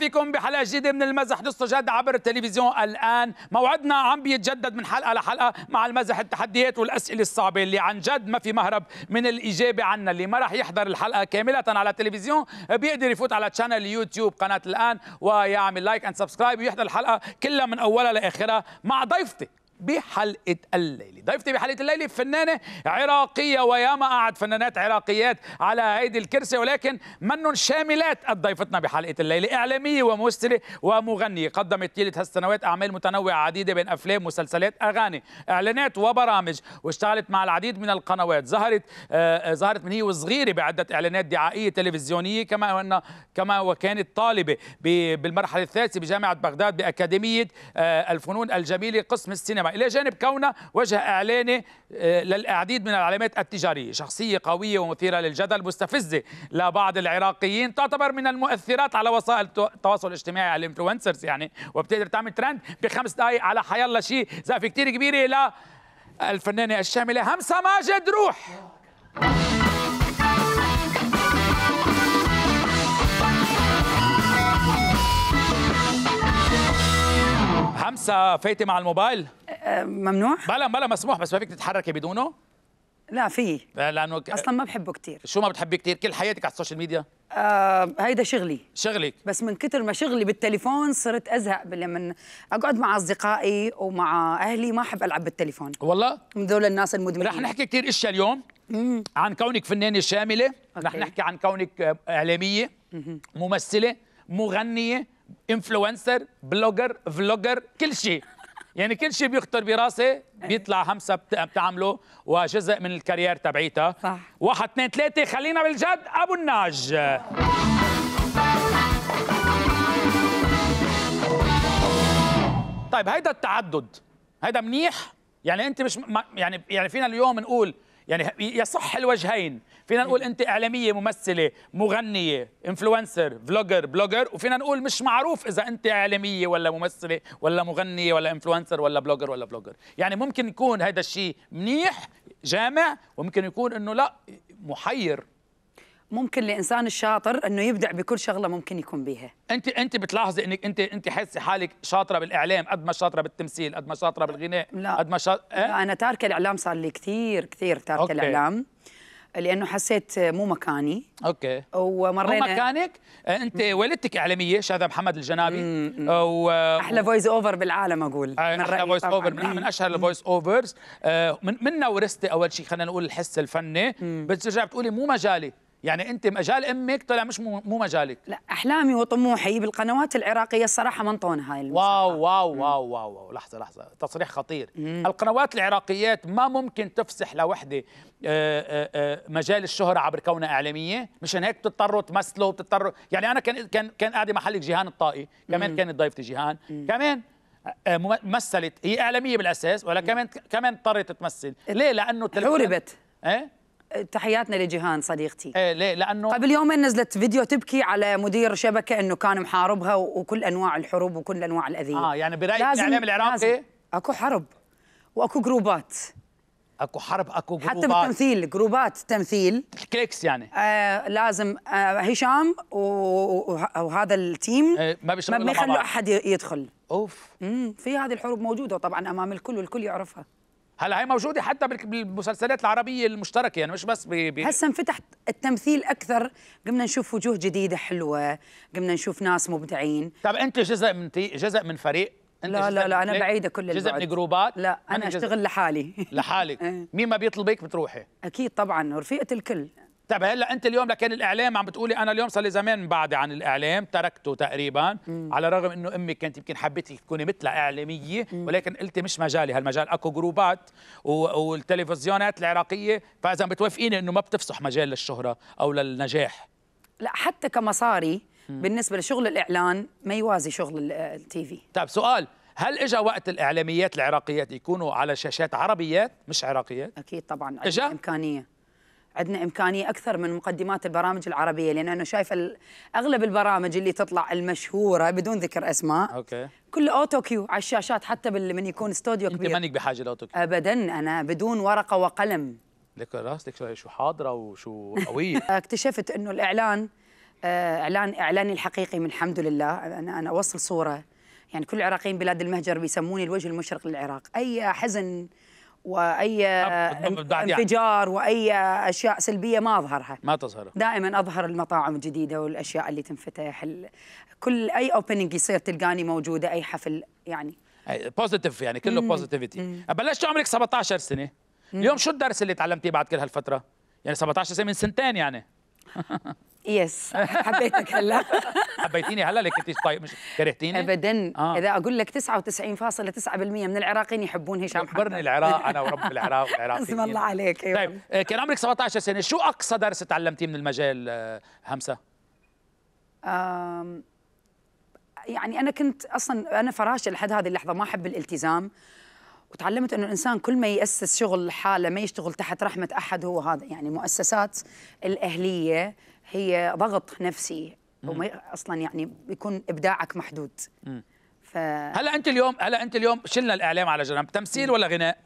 فيكم بحلقه جديده من المزح نص جد عبر التلفزيون الان موعدنا عم بيتجدد من حلقه لحلقه مع المزح التحديات والاسئله الصعبه اللي عن جد ما في مهرب من الاجابه عنها اللي ما راح يحضر الحلقه كامله على التلفزيون بيقدر يفوت على تشانل يوتيوب قناه الان ويعمل لايك اند سبسكرايب ويحضر الحلقه كلها من اولها لاخرها مع ضيفتي بحلقه الليل ضيفتي بحلقه الليل فنانه عراقيه وياما قعد فنانات عراقيات على هيدي الكرسي ولكن منن شاملات قد ضيفتنا بحلقه الليل اعلاميه وممثله ومغنيه قدمت طيله هالسنوات اعمال متنوعه عديده بين افلام مسلسلات اغاني اعلانات وبرامج واشتغلت مع العديد من القنوات ظهرت آه ظهرت من هي وصغيره بعده اعلانات دعائيه تلفزيونيه كما وأن كما وكانت طالبه بالمرحله الثالثه بجامعه بغداد باكاديميه آه الفنون الجميله قسم السينما إلى جانب كونه وجه إعلاني آه، للعديد من العلامات التجارية شخصية قوية ومثيرة للجدل مستفزة لبعض العراقيين تعتبر من المؤثرات على وسائل التواصل الاجتماعي على الانفلونسرز يعني وبتقدر تعمل ترند بخمس دقائق على حيالله شيء زقفة كتير كبيرة لا الفنانة الشاملة همسة ماجد روح خمسة فايتة مع الموبايل ممنوع بلا بلا مسموح بس ما فيك تتحركي بدونه لا في لانه اصلا ما بحبه كثير شو ما بتحبيه كثير كل حياتك على السوشيال ميديا آه هيدا شغلي شغلك بس من كتر ما شغلي بالتليفون صرت ازهق لما اقعد مع اصدقائي ومع اهلي ما احب العب بالتليفون والله من ذول الناس المدمنين رح نحكي كثير اشياء اليوم مم. عن كونك فنانه شامله أوكي. رح نحكي عن كونك آه، اعلاميه مم. ممثله مغنيه انفلونسر بلوجر فلوجر كل شيء يعني كل شيء بيخطر براسي بيطلع همسه بتعمله وجزء من الكارير تبعيتها صح واحد اثنين ثلاثه خلينا بالجد ابو الناج طيب هيدا التعدد هيدا منيح يعني انت مش يعني يعني فينا اليوم نقول يعني يصح الوجهين فينا نقول انت اعلاميه ممثله مغنيه انفلونسر فلوجر بلوجر وفينا نقول مش معروف اذا انت اعلاميه ولا ممثله ولا مغنيه ولا انفلونسر ولا بلوجر ولا بلوجر يعني ممكن يكون هذا الشيء منيح جامع وممكن يكون انه لا محير ممكن لانسان الشاطر انه يبدع بكل شغله ممكن يكون بيها انت انت بتلاحظي انك انت انت حاسه حالك شاطره بالاعلام قد ما شاطره بالتمثيل قد ما شاطره بالغناء قد ما شاطر... أه؟ لا انا تاركه الاعلام صار لي كثير كثير تاركه أوكي. الاعلام لانه حسيت مو مكاني اوكي ومرينا مو مكانك إيه، انت والدتك اعلاميه شاذه محمد الجنابي و... احلى فويس اوفر بالعالم اقول إيه، احلى فويس اوفر من, إيه، من اشهر الفويس اوفرز من منا ورثتي اول شيء خلينا نقول الحس الفني بس بترجع بتقولي مو مجالي يعني انت مجال امك طلع مش مو مجالك لا احلامي وطموحي بالقنوات العراقيه الصراحه منطونه هاي المساحه واو واو واو, واو واو لحظه لحظه تصريح خطير مم. القنوات العراقيات ما ممكن تفسح لوحده آه، آه، آه، مجال الشهره عبر كونها اعلاميه مشان هيك بتضطروا تمثلوا وبتضطروا يعني انا كان كان كان قاعده محلك جيهان الطائي كمان مم. كانت ضيفتي جيهان مم. كمان مثلت هي اعلاميه بالاساس ولا كمان كمان اضطرت تمثل ليه لانه حوربت ايه تحياتنا لجيهان صديقتي إيه ليه لانه قبل يومين نزلت فيديو تبكي على مدير شبكه انه كان محاربها وكل انواع الحروب وكل انواع الاذيه اه يعني برايك يعني الاعلام العراقي إيه؟ اكو حرب واكو جروبات اكو حرب اكو جروبات حتى بالتمثيل جروبات تمثيل كليكس يعني آه لازم آه هشام وهذا التيم آه ما بيخلوا احد يدخل اوف امم في هذه الحروب موجوده طبعا امام الكل والكل يعرفها هلا هي موجوده حتى بالمسلسلات العربيه المشتركه يعني مش بس ب هسا انفتح التمثيل اكثر قمنا نشوف وجوه جديده حلوه قمنا نشوف ناس مبدعين طب انت جزء من جزء من فريق انت لا لا لا انا بعيده كل البعد جزء من جروبات لا انا اشتغل لحالي لحالك إيه. مين ما بيطلبك بتروحي اكيد طبعا ورفيقه الكل طيب هلا انت اليوم لكن الاعلام عم بتقولي انا اليوم صار لي زمان بعدي عن الاعلام تركته تقريبا مم. على الرغم انه امي كانت يمكن حبيتي تكوني مثلها اعلاميه مم. ولكن قلتي مش مجالي هالمجال اكو جروبات والتلفزيونات العراقيه فاذا بتوافقيني انه ما بتفسح مجال للشهره او للنجاح لا حتى كمصاري مم. بالنسبه لشغل الاعلان ما يوازي شغل آه، التي في طيب سؤال هل اجى وقت الاعلاميات العراقيات يكونوا على شاشات عربيات مش عراقيات اكيد طبعا اجى امكانيه عندنا امكانيه اكثر من مقدمات البرامج العربيه لان انا شايفه اغلب البرامج اللي تطلع المشهوره بدون ذكر اسماء اوكي كل اوتو كيو على الشاشات حتى من يكون استوديو كبير انت مانك بحاجه لاوتو كيو ابدا انا بدون ورقه وقلم لك راسك شو حاضره وشو قويه اكتشفت انه الاعلان آه، اعلان اعلاني الحقيقي من الحمد لله انا انا اوصل صوره يعني كل العراقيين بلاد المهجر بيسموني الوجه المشرق للعراق اي حزن واي يعني. انفجار واي اشياء سلبيه ما اظهرها ما تظهرها دائما اظهر المطاعم الجديده والاشياء اللي تنفتح كل اي اوبننج يصير تلقاني موجوده اي حفل يعني بوزيتيف يعني كله بوزيتيفيتي بلشت عمرك 17 سنه اليوم شو الدرس اللي تعلمتيه بعد كل هالفتره يعني 17 سنه من سنتين يعني يس حبيتك هلا حبيتيني هلا لك كنتيش طيب مش كرهتيني ابدا آه. اذا اقول لك 99.9% من العراقيين يحبون هشام حمدان خبرني العراق انا ورب العراق والعراقيين اسم الله عليك أيوة. طيب آه، كان عمرك 17 سنه شو اقصى درس تعلمتيه من المجال آه، همسه آم يعني انا كنت اصلا انا فراشه لحد هذه اللحظه ما احب الالتزام وتعلمت انه الانسان كل ما ياسس شغل لحاله ما يشتغل تحت رحمه احد هو هذا يعني مؤسسات الاهليه هي ضغط نفسي اصلا يعني بيكون ابداعك محدود ف... هلا انت اليوم هلا انت اليوم شلنا الاعلام على جنب تمثيل مم. ولا غناء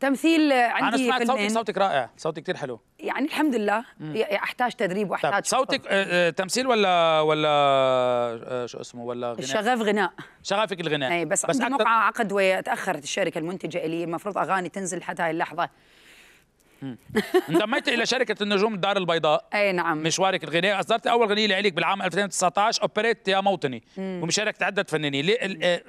تمثيل عندي انا سمعت صوتك صوتك رائع صوتك كثير حلو يعني الحمد لله مم. احتاج تدريب طيب، واحتاج طيب. صوتك آه،, آه تمثيل ولا ولا آه شو اسمه ولا غناء شغف غناء شغفك الغناء اي بس, بس عندي أكتر... موقع عقد وتاخرت الشركه المنتجه لي المفروض اغاني تنزل حتى هاي اللحظه انضميت الى شركه النجوم الدار البيضاء اي نعم مشوارك الغناء اصدرت اول غنيه لإلك بالعام 2019 اوبريت يا موطني ومشاركت عده فنانين آه،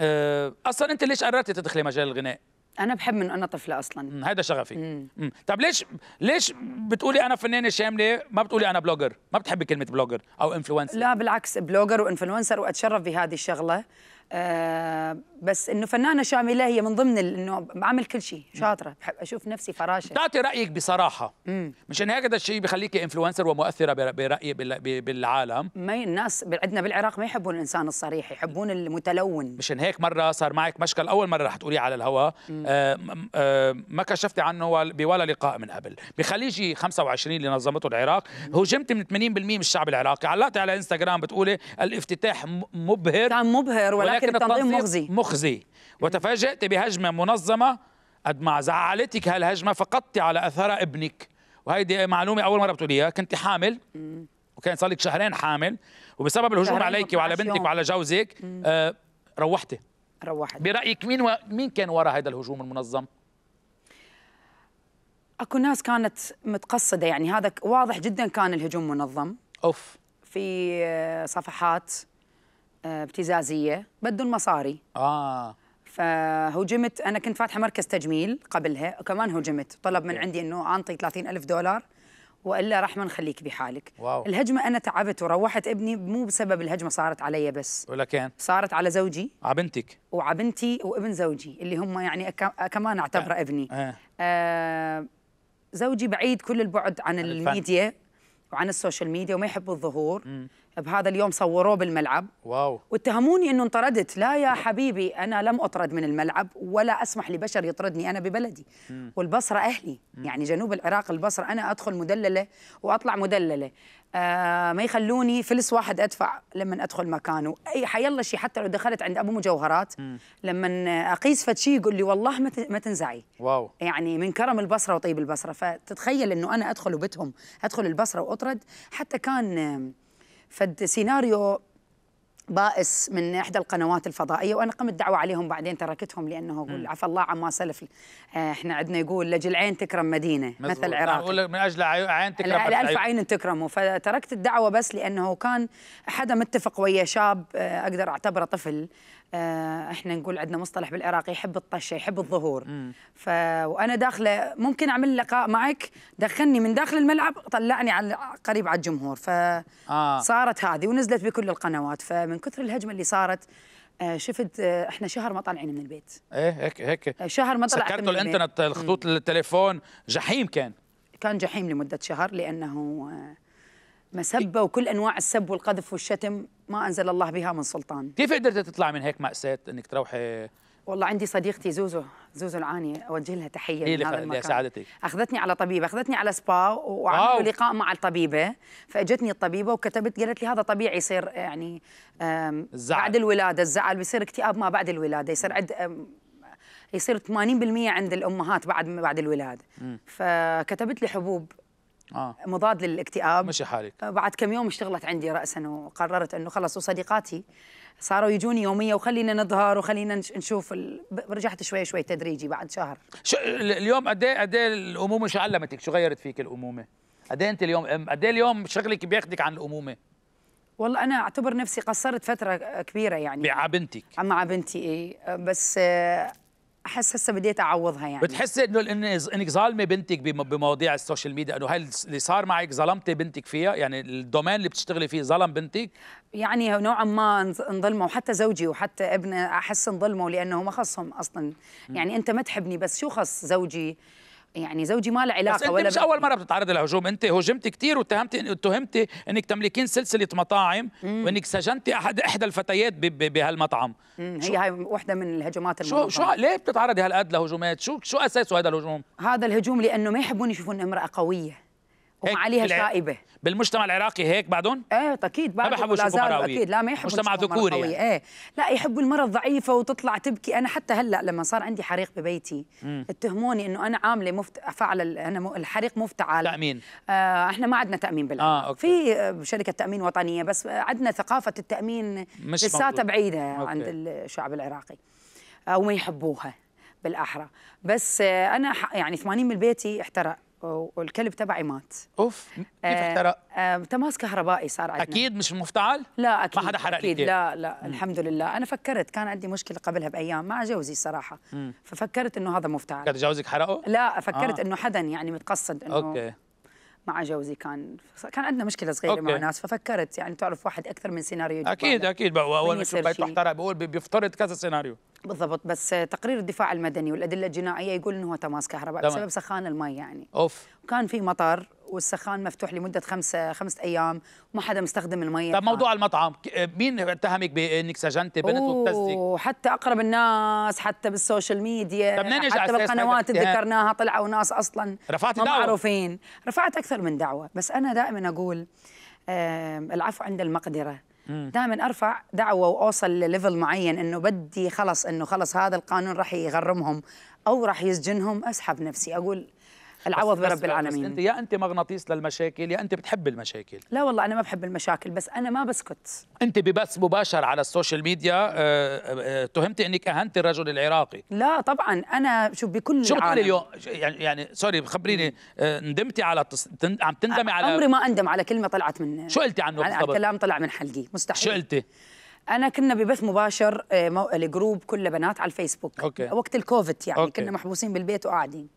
آه، اصلا انت ليش قررتي تدخلي مجال الغناء؟ انا بحب من انا طفله اصلا هذا شغفي مم. طب ليش ليش بتقولي انا فنانه شامله ما بتقولي انا بلوجر ما بتحبي كلمه بلوجر او انفلونسر لا بالعكس بلوجر وانفلونسر واتشرف بهذه الشغله آه بس انه فنانه شامله هي من ضمن انه بعمل كل شيء شاطره بحب اشوف نفسي فراشه تعطي رايك بصراحه مشان هيك هذا الشيء بخليك انفلونسر ومؤثره برايي بالعالم ما الناس عندنا بالعراق ما يحبون الانسان الصريح يحبون المتلون مشان هيك مره صار معك مشكل اول مره رح تقولي على الهواء آه آه ما كشفتي عنه بولا لقاء من قبل بخليجي 25 اللي نظمته العراق هجمت من 80% من الشعب العراقي علقتي على انستغرام بتقولي الافتتاح مبهر كان مبهر ولكن ولكن التنظيم مخزي مخزي وتفاجأت بهجمة منظمة قد ما زعلتك هالهجمة فقدت على أثر ابنك وهيدي معلومة أول مرة بتقوليها كنت حامل وكان صار لك شهرين حامل وبسبب الهجوم عليك وعلى بنتك وعلى جوزك آه روحتي روحت برأيك مين و... مين كان وراء هذا الهجوم المنظم؟ اكو ناس كانت متقصده يعني هذا واضح جدا كان الهجوم منظم اوف في صفحات ابتزازيه بدهم مصاري اه فهجمت انا كنت فاتحه مركز تجميل قبلها وكمان هجمت طلب من عندي انه اعطي 30 الف دولار والا راح ما نخليك بحالك واو. الهجمه انا تعبت وروحت ابني مو بسبب الهجمه صارت علي بس ولكن صارت على زوجي على بنتك وعلى بنتي وابن زوجي اللي هم يعني كمان اعتبره آه. ابني آه. آه زوجي بعيد كل البعد عن الميديا وعن السوشيال ميديا وما يحب الظهور م. بهذا اليوم صوروه بالملعب واو واتهموني انه انطردت لا يا حبيبي انا لم اطرد من الملعب ولا اسمح لبشر يطردني انا ببلدي مم. والبصره اهلي مم. يعني جنوب العراق البصره انا ادخل مدلله واطلع مدلله آه ما يخلوني فلس واحد ادفع لما ادخل مكانه اي الله شيء حتى لو دخلت عند ابو مجوهرات لما اقيس فد شيء يقول لي والله ما تنزعي واو يعني من كرم البصره وطيب البصره فتتخيل انه انا ادخل وبتهم ادخل البصره واطرد حتى كان فد سيناريو بائس من احدى القنوات الفضائيه وانا قمت دعوه عليهم بعدين تركتهم لانه اقول عفى الله عما سلف آه، احنا عندنا يقول لاجل عين تكرم مدينه مثل العراق من اجل عين تكرم لألف عين تكرمه فتركت الدعوه بس لانه كان حدا متفق ويا شاب آه، اقدر اعتبره طفل آه، احنا نقول عندنا مصطلح بالعراقي يحب الطشه يحب الظهور ف وانا داخله ممكن اعمل لقاء معك دخلني من داخل الملعب طلعني على قريب على الجمهور ف آه. صارت هذه ونزلت بكل القنوات فمن كثر الهجمه اللي صارت آه، شفت احنا شهر ما طالعين من البيت ايه هيك هيك شهر ما طلعت سكرتوا الانترنت الخطوط التليفون جحيم كان كان جحيم لمده شهر لانه مسبة وكل أنواع السب والقذف والشتم ما أنزل الله بها من سلطان كيف قدرت تطلع من هيك مأساة أنك تروحي والله عندي صديقتي زوزو زوزو العاني أوجه لها تحية هي اللي ساعدتك أخذتني على طبيبة أخذتني على سبا وعملوا لقاء مع الطبيبة فأجتني الطبيبة وكتبت قالت لي هذا طبيعي يصير يعني الزعل. بعد الولادة الزعل بيصير اكتئاب ما بعد الولادة يصير عد يصير 80% عند الأمهات بعد بعد الولاده فكتبت لي حبوب آه. مضاد للاكتئاب مشي حالك آه، بعد كم يوم اشتغلت عندي راسا وقررت انه خلص وصديقاتي صاروا يجوني يوميه وخلينا نظهر وخلينا نشوف ال... رجعت شوي شوي تدريجي بعد شهر شو اليوم قد ايه قد إيه الامومه شو علمتك شو غيرت فيك الامومه قد إيه انت اليوم قد إيه اليوم شغلك بياخذك عن الامومه والله انا اعتبر نفسي قصرت فتره كبيره يعني مع بنتك مع بنتي ايه بس آه، احس هسه بديت اعوضها يعني بتحسي انه انك ظالمه بنتك بمواضيع السوشيال ميديا انه هل اللي صار معك ظلمتي بنتك فيها يعني الدومين اللي بتشتغلي فيه ظلم بنتك يعني نوعا ما انظلمه وحتى زوجي وحتى ابنه احس انظلمه لانه ما خصهم اصلا يعني انت ما تحبني بس شو خص زوجي يعني زوجي ما له علاقه بس ولا مش اول مره بتتعرضي لهجوم انت هجمت كثير واتهمتي اتهمتي انك تملكين سلسله مطاعم مم. وانك سجنتي احد احدى الفتيات بهالمطعم هي هاي وحده من الهجمات شو شو ليه بتتعرضي هالقد لهجومات شو شو اساسه هذا الهجوم هذا الهجوم لانه ما يحبون يشوفون امراه قويه عليها شائبه بالمجتمع العراقي هيك بعدهم؟ ايه اكيد بعدهم ما بحبوا يشوفوا اكيد لا ما يحبوا مجتمع ذكوري يعني. ايه لا يحبوا المره الضعيفه وتطلع تبكي انا حتى هلا لما صار عندي حريق ببيتي مم. اتهموني انه انا عامله مفت... فعل انا الحريق مفتعل تامين آه احنا ما عندنا تامين بالعراق آه، أوكي. في آه، شركه تامين وطنيه بس عندنا ثقافه التامين مش لساتها بعيده أوكي. عند الشعب العراقي او آه، ما يحبوها بالاحرى بس آه، انا يعني 80 من بيتي احترق والكلب تبعي مات اوف كيف احترق؟ آه،, آه تماس كهربائي صار عندنا اكيد مش مفتعل؟ لا اكيد ما حدا حرق اكيد لا لا الحمد لله انا فكرت كان عندي مشكله قبلها بايام مع جوزي صراحه مم. ففكرت انه هذا مفتعل كان جوزك حرقه؟ لا فكرت آه. انه حدا يعني متقصد انه اوكي مع جوزي كان كان عندنا مشكله صغيره أوكي. مع ناس ففكرت يعني تعرف واحد اكثر من سيناريو اكيد اكيد اول ما يشوف تحترق بقول بيفترض كذا سيناريو بالضبط بس تقرير الدفاع المدني والادله الجنائيه يقول انه هو تماس كهرباء بسبب سخان المي يعني اوف وكان في مطر والسخان مفتوح لمده خمسة خمسة ايام وما حدا مستخدم المي طب موضوع المطعم مين اتهمك بانك سجنتي بنت وبتزك وحتى اقرب الناس حتى بالسوشيال ميديا طب حتى بالقنوات اللي ذكرناها طلعوا ناس اصلا رفعت ما دعوة. معروفين رفعت اكثر من دعوه بس انا دائما اقول العفو عند المقدره دائما ارفع دعوه واوصل لليفل معين انه بدي خلص انه خلص هذا القانون راح يغرمهم او راح يسجنهم اسحب نفسي اقول العوض برب العالمين انت يا انت مغناطيس للمشاكل يا انت بتحب المشاكل لا والله انا ما بحب المشاكل بس انا ما بسكت انت ببث مباشر على السوشيال ميديا آه، آه، آه، تهمتي انك اهنت الرجل العراقي لا طبعا انا شوف بكل شو بتقولي اليوم يعني يعني سوري خبريني ندمتي على تص... عم تندمي على عمري ما اندم على كلمه طلعت من شو قلتي عنه بالضبط؟ كلام طلع من حلقي مستحيل شو قلتي؟ انا كنا ببث مباشر الجروب كله بنات على الفيسبوك أوكي. وقت الكوفيد يعني أوكي. كنا محبوسين بالبيت وقاعدين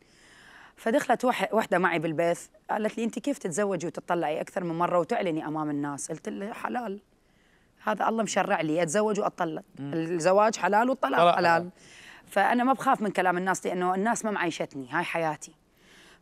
فدخلت وحده معي بالبيث قالت لي انت كيف تتزوجي وتطلعي اكثر من مره وتعلني امام الناس قلت لها حلال هذا الله مشرع لي اتزوج واتطلق الزواج حلال والطلاق حلال فانا ما بخاف من كلام الناس لانه الناس ما معيشتني هاي حياتي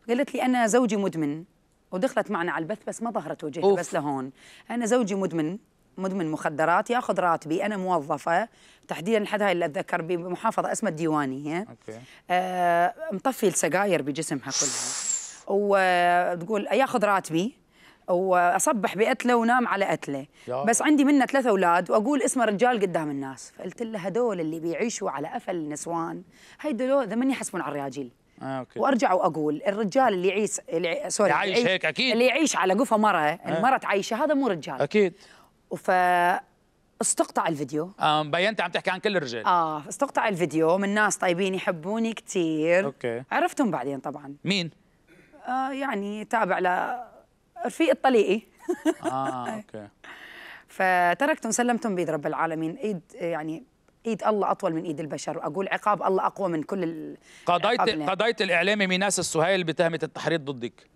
قالت لي انا زوجي مدمن ودخلت معنا على البث بس ما ظهرت وجهها بس لهون انا زوجي مدمن مدمن مخدرات ياخذ راتبي انا موظفه تحديدا حد هاي اللي اتذكر بمحافظه اسمها الديوانيه اوكي آه مطفي السجاير بجسمها كلها وتقول آه، ياخذ راتبي واصبح بقتله ونام على قتله بس عندي منه ثلاثة اولاد واقول اسمه رجال قدام الناس فقلت لها هدول اللي بيعيشوا على قفل النسوان هاي دول ذمن يحسبون على الرياجيل آه، أوكي. وارجع واقول الرجال اللي يعيش اللي سوري يعيش هيك اكيد اللي يعيش على قفا مره آه. المره تعيشه هذا مو رجال اكيد وف استقطع الفيديو آه بي عم تحكي عن كل الرجال اه استقطع الفيديو من ناس طيبين يحبوني كثير اوكي عرفتهم بعدين طبعا مين؟ آه يعني تابع ل رفيق الطليقي اه اوكي فتركتهم سلمتهم بيد رب العالمين ايد يعني ايد الله اطول من ايد البشر واقول عقاب الله اقوى من كل قضيت قضيت الاعلامي ميناس السهيل بتهمه التحريض ضدك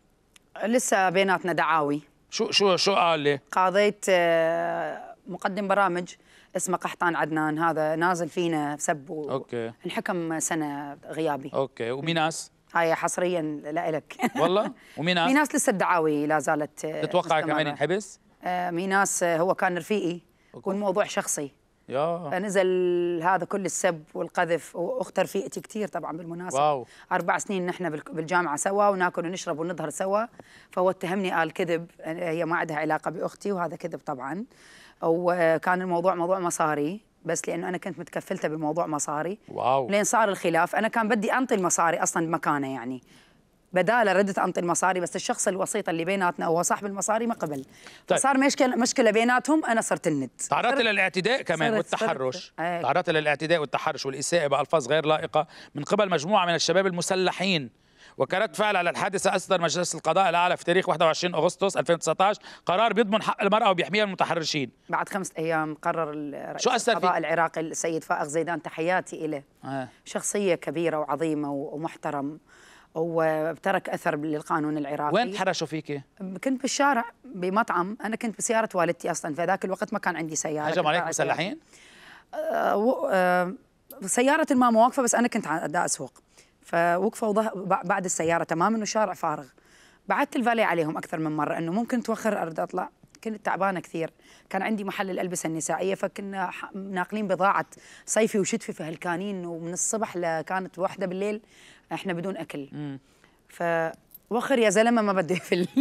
لسه بيناتنا دعاوي شو شو شو قال لي آه مقدم برامج اسمه قحطان عدنان هذا نازل فينا سب اوكي انحكم سنه غيابي اوكي وميناس هاي حصريا لا لك والله وميناس ميناس لسه الدعاوي لا زالت تتوقع كمان ينحبس آه، ميناس هو كان رفيقي أوكي. والموضوع شخصي يا فنزل هذا كل السب والقذف واخت رفيقتي كثير طبعا بالمناسبه واو. اربع سنين نحن بالجامعه سوا وناكل ونشرب ونظهر سوا فهو اتهمني قال كذب هي ما عندها علاقه باختي وهذا كذب طبعا وكان الموضوع موضوع مصاري بس لانه انا كنت متكفلته بموضوع مصاري واو لين صار الخلاف انا كان بدي انطي المصاري اصلا بمكانه يعني بداله ردت انطي المصاري بس الشخص الوسيط اللي بيناتنا هو صاحب المصاري ما قبل طيب. صار مشكله مشكله بيناتهم انا صرت الند تعرضت للاعتداء كمان صرت والتحرش إيه. تعرضت للاعتداء والتحرش والاساءه بالفاظ غير لائقه من قبل مجموعه من الشباب المسلحين وكرد فعل على الحادثة أصدر مجلس القضاء الأعلى في تاريخ 21 أغسطس 2019 قرار بيضمن حق المرأة وبيحميها من المتحرشين بعد خمس أيام قرر رئيس القضاء فيه؟ العراقي السيد فائق زيدان تحياتي إله آه. شخصية كبيرة وعظيمة ومحترم وترك اثر للقانون العراقي وين حرشوا فيك؟ كنت بالشارع بمطعم انا كنت بسياره والدتي اصلا في ذاك الوقت ما كان عندي سياره هجموا عليك مسلحين؟ آه آه سيارة ما مواقفة بس أنا كنت أدا أسوق فوقفوا بعد السياره تماما وشارع فارغ بعثت الفالي عليهم اكثر من مره انه ممكن توخر ارد اطلع كنت تعبانه كثير كان عندي محل الالبسه النسائيه فكنا ناقلين بضاعه صيفي وشتفي في هلكانين ومن الصبح لكانت واحدة بالليل احنا بدون اكل ف فوخر يا زلمه ما بدي يفل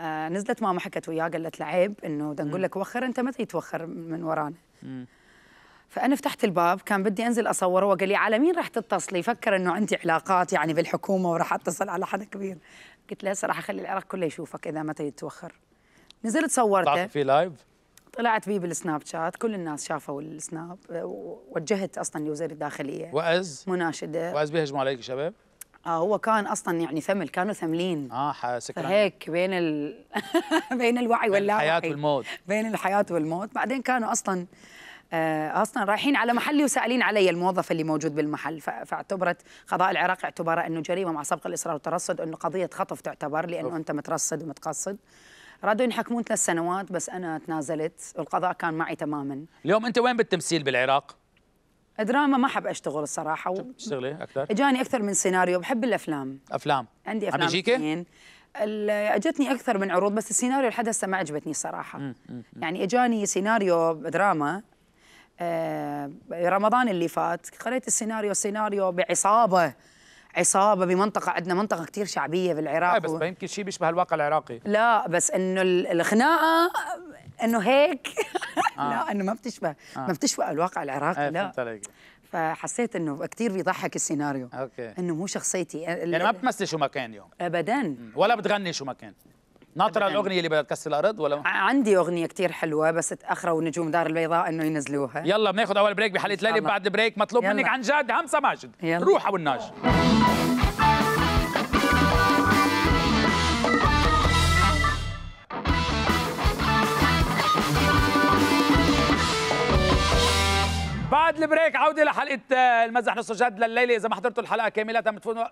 آه، نزلت ماما حكت وياه قالت له عيب انه نقول لك وخر انت متى يتوخر من ورانا مم. فانا فتحت الباب كان بدي انزل اصوره وقال لي على مين رح تتصلي فكر انه عندي علاقات يعني بالحكومه وراح اتصل على حدا كبير قلت له هسه راح اخلي العراق كله يشوفك اذا ما يتوخر. نزلت صورته طلعت في لايف طلعت بيه بالسناب شات كل الناس شافوا السناب ووجهت اصلا لوزير الداخليه واز مناشده واز بيهجموا عليك شباب آه هو كان اصلا يعني ثمل كانوا ثملين اه سكران هيك بين ال... بين الوعي واللاوعي الحياه والموت بين الحياه والموت بعدين كانوا اصلا آه، اصلا رايحين على محلي وسائلين علي الموظف اللي موجود بالمحل فاعتبرت قضاء العراق اعتباره انه جريمه مع سبق الاصرار والترصد انه قضيه خطف تعتبر لانه انت مترصد ومتقصد رادوا ينحكمون ثلاث سنوات بس انا تنازلت والقضاء كان معي تماما اليوم انت وين بالتمثيل بالعراق دراما ما حب اشتغل الصراحه و... تشتغلي اكثر اجاني اكثر من سيناريو بحب الافلام افلام عندي افلام عم اجتني اكثر من عروض بس السيناريو لحد هسه ما عجبتني صراحه يعني اجاني سيناريو دراما آه، رمضان اللي فات قريت السيناريو السيناريو بعصابه عصابه بمنطقه عندنا منطقه كثير شعبيه بالعراق آه بس يمكن شيء بيشبه الواقع العراقي لا بس انه الخناقه انه هيك آه. لا انه ما بتشبه آه. ما بتشبه الواقع العراقي آه، لا فحسيت انه كثير بيضحك السيناريو اوكي انه مو شخصيتي يعني ما بتمثلي شو مكان اليوم ابدا ولا بتغني شو مكان ناطره الاغنيه اللي بدها تكسر الارض ولا عندي اغنيه كثير حلوه بس تاخروا نجوم دار البيضاء انه ينزلوها يلا بناخذ اول بريك بحلقه ليله بعد بريك مطلوب يلا. منك عن جد همسه ماجد روحه والناج بعد البريك عوده لحلقه المزح آه، نص جد لليله اذا ما حضرتوا الحلقه كامله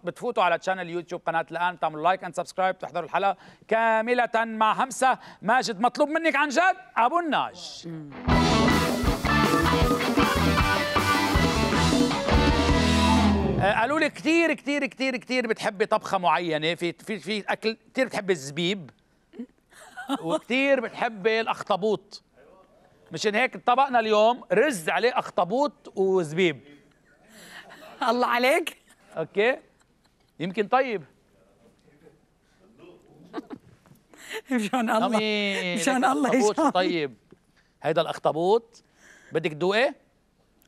بتفوتوا على تشانل يوتيوب قناه الان بتعملوا لايك اند سبسكرايب بتحضروا الحلقه كامله مع همسه ماجد مطلوب منك عن جد ابو الناج آه، قالوا لي كثير كثير كثير كثير بتحبي طبخه معينه في في في اكل كثير بتحبي الزبيب وكثير بتحبي الاخطبوط مشان هيك طبقنا اليوم رز عليه اخطبوط وزبيب الله عليك اوكي يمكن طيب مشان الله نعم، مشان الله يجاوب طيب هيدا الاخطبوط بدك تدوقي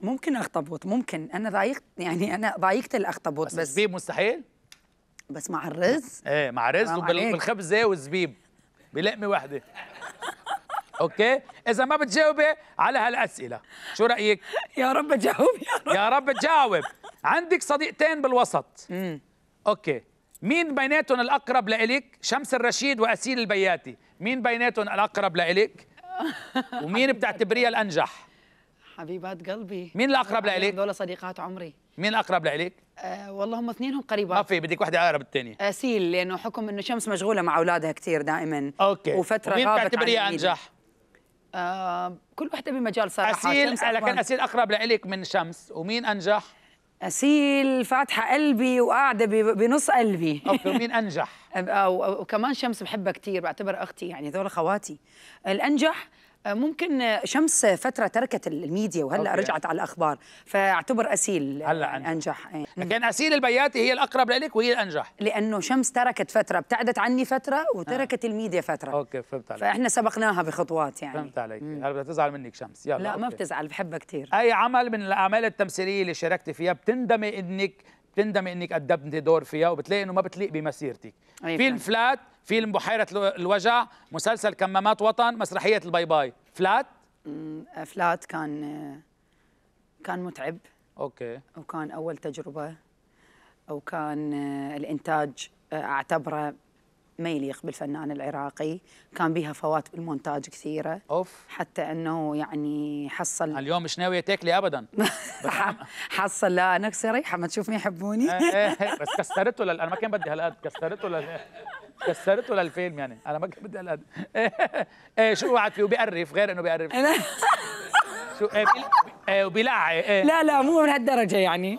ممكن اخطبوط ممكن انا ضايقت يعني انا ضايقت الاخطبوط بس, بس زبيب مستحيل بس مع الرز ايه مع الرز وبالخبزه والزبيب بلقمه واحده اوكي اذا ما بتجاوبي على هالاسئله شو رايك يا رب جاوب يا رب يا رب تجاوب عندك صديقتين بالوسط امم اوكي مين بيناتهم الاقرب لإلك شمس الرشيد واسيل البياتي مين بيناتهم الاقرب لإلك ومين بتعتبريها الانجح حبيبات قلبي مين الاقرب يعني لإلك دول صديقات عمري مين الاقرب لإلك أه والله هم اثنينهم قريبات ما في بدك وحده اقرب الثانيه اسيل لانه حكم انه شمس مشغوله مع اولادها كثير دائما اوكي وفتره مين غابت بتعتبريها انجح آه، كل وحده بمجال صراحة أسيل لكن أسيل أقرب لك من شمس ومين أنجح؟ أسيل فاتحة قلبي وقاعدة بنص قلبي أوكي ومين أنجح؟ وكمان شمس بحبها كثير بعتبر أختي يعني ذول خواتي الأنجح ممكن شمس فتره تركت الميديا وهلا أوكي. رجعت على الاخبار فاعتبر اسيل هلا انجح كان إيه. اسيل البياتي هي الاقرب لك وهي الانجح لانه شمس تركت فتره ابتعدت عني فتره وتركت آه. الميديا فتره اوكي فهمت عليك فاحنا سبقناها بخطوات يعني فهمت عليك هلا بدها تزعل منك شمس يلا لا أوكي. ما بتزعل بحبها كثير اي عمل من الاعمال التمثيليه اللي شاركتي فيها بتندمي انك بتندم انك قدمت دور فيها وبتلاقي انه ما بتليق بمسيرتك أيوة. فيلم فلات فيلم بحيره الوجع مسلسل كمامات وطن مسرحيه الباي باي فلات فلات كان كان متعب اوكي وكان اول تجربه وكان آه، الانتاج آه، اعتبره ما يليق بالفنان العراقي كان بيها فوات بالمونتاج كثيره أوف. حتى انه يعني حصل اليوم مش ناويه تاكلي ابدا حصل لا انا ريحه ما تشوفني يحبوني إيه، إيه، إيه، بس كسرته لل... انا ما كان بدي هالقد كسرته لل... كسرته للفيلم يعني انا ما كان بدي هالقد ايه شو وعد فيه وبيقرف غير انه بيقرف شو ايه ايه لا لا مو من هالدرجه يعني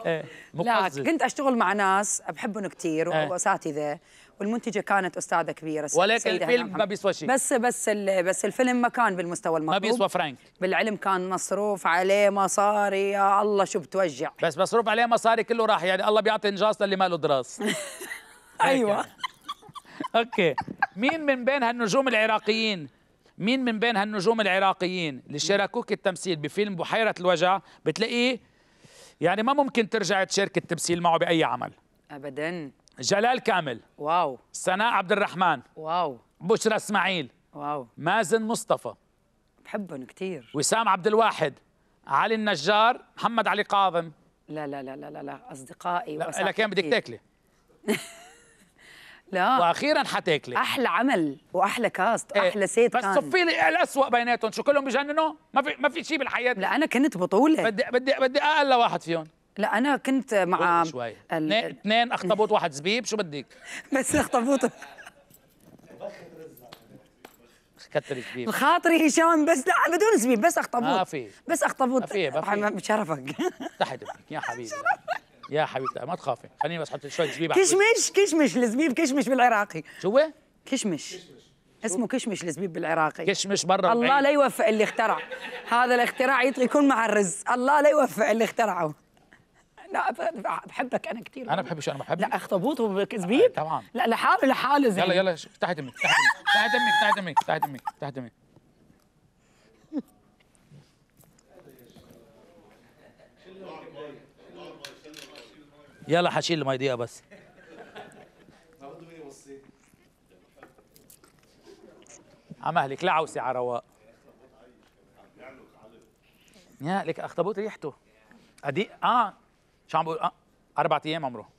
لا كنت اشتغل مع ناس بحبهم كثير واساتذه والمنتجه كانت استاذه كبيره ولكن الفيلم ما بيسوى شيء بس بس بس الفيلم ما كان بالمستوى المطلوب ما بيسوى فرانك بالعلم كان مصروف عليه مصاري يا الله شو بتوجع بس مصروف عليه مصاري كله راح يعني الله بيعطي إنجاز للي ما له دراس ايوه يعني. اوكي مين من بين هالنجوم العراقيين مين من بين هالنجوم العراقيين اللي شاركوك التمثيل بفيلم بحيره الوجع بتلاقيه يعني ما ممكن ترجع تشارك التمثيل معه باي عمل ابدا جلال كامل واو سناء عبد الرحمن واو بشرى اسماعيل واو مازن مصطفى بحبهم كثير وسام عبد الواحد علي النجار محمد علي كاظم لا لا لا لا لا, لا. اصدقائي لا لك بدك تاكلي لا واخيرا حتاكلي احلى عمل واحلى كاست ايه. احلى سيت بس صفي لي الاسوء بيناتهم شو كلهم بجننوا ما في ما في شيء بالحياه لا انا كنت بطوله بدي بدي بدي اقل واحد فيهم لا انا كنت مع شوي اثنين اخطبوط واحد زبيب شو بدك بس اخطبوط كتر زبيب خاطري هشام بس لا بدون زبيب بس اخطبوط ما في بس اخطبوط ما في بشرفك تحت يا حبيبي يا حبيبتي ما تخافي خليني بس احط شوي زبيب كشمش كشمش الزبيب كشمش بالعراقي شو هو؟ كشمش اسمه كشمش الزبيب بالعراقي كشمش برا الله لا يوفق اللي اخترع هذا الاختراع يطلع يكون مع الرز الله لا يوفق اللي اخترعه لا بحبك انا كثير انا بحبش انا بحبك لا اخطبوط وكذبين آه، طبعا لا لحاله لحاله زي يلا يلا تحت دمك تحت دمك تحت دمك تحت دمك تحت دمك يلا حشيل المي دقيقه بس عم اهلك لا عوسي على رواق يا لك اخطبوط ريحته ادي اه شو عم بقول أه اربع ايام عمره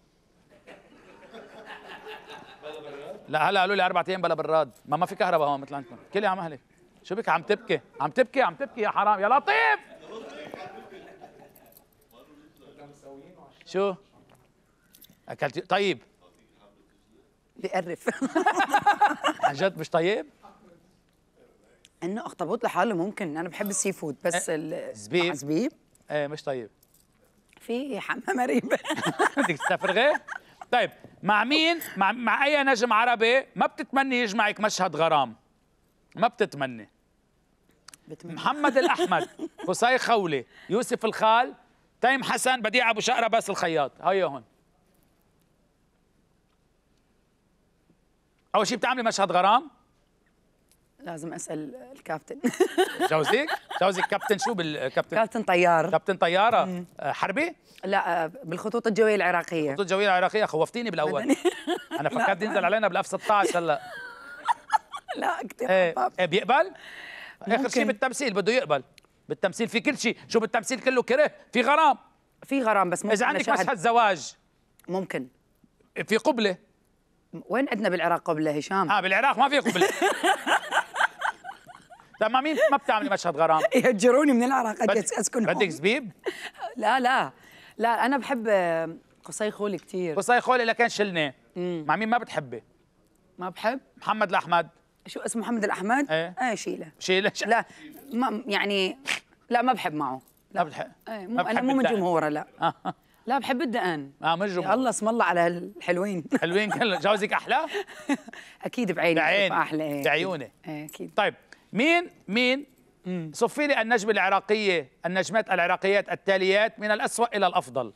لا هلا قالوا لي اربع ايام بلا براد ما ما في كهرباء هون مثل عندكم كلي عم أهلي شو بك عم تبكي عم تبكي عم تبكي يا حرام يا لطيف شو اكلت طيب بقرف عن جد مش طيب انه اخطبوط لحاله ممكن انا بحب السي فود بس إيه، الزبيب زبيب ايه مش طيب في حمام ريبه بدك تستفرغي؟ طيب مع مين مع, مع اي نجم عربي ما بتتمني يجمعك مشهد غرام ما بتتمني بتمنى. محمد الاحمد قصي خولي يوسف الخال تيم حسن بديع ابو شقره بس الخياط هيا هون اول شيء بتعملي مشهد غرام لازم اسال الكابتن جوزك جوزك كابتن شو بالكابتن كابتن طيار كابتن طياره آه، حربي لا آه، بالخطوط الجويه العراقيه الخطوط الجويه العراقيه خوفتيني بالاول انا فكرت ينزل علينا بالاف 16 هلا لا كثير إيه،, ايه, بيقبل اخر شيء بالتمثيل بده يقبل بالتمثيل في كل شيء شو بالتمثيل كله كره في غرام في غرام بس ممكن اذا عندك مشهد زواج ممكن في قبله وين عندنا بالعراق قبله هشام اه بالعراق ما في قبله طيب ما مين ما بتعملي مشهد غرام يهجروني من العراق قد اسكن بدك زبيب لا لا لا انا بحب آه، قصي خولي كثير قصي خولي لكن شلناه مع مين ما بتحبي ما بحب محمد الاحمد شو اسمه محمد الاحمد ايه, ايه شيله شيله لا ما يعني لا ما بحب معه لا, ما بتحب ايه مو انا مو من جمهوره لا آه. لا بحب الدقن اه مش جمهور الله اسم الله على الحلوين حلوين كلهم جوزك احلى اكيد بعيني بعين احلى ايه بعيوني ايه اكيد طيب مين مين صفي لي النجم العراقية النجمات العراقيات التاليات من الأسوأ إلى الأفضل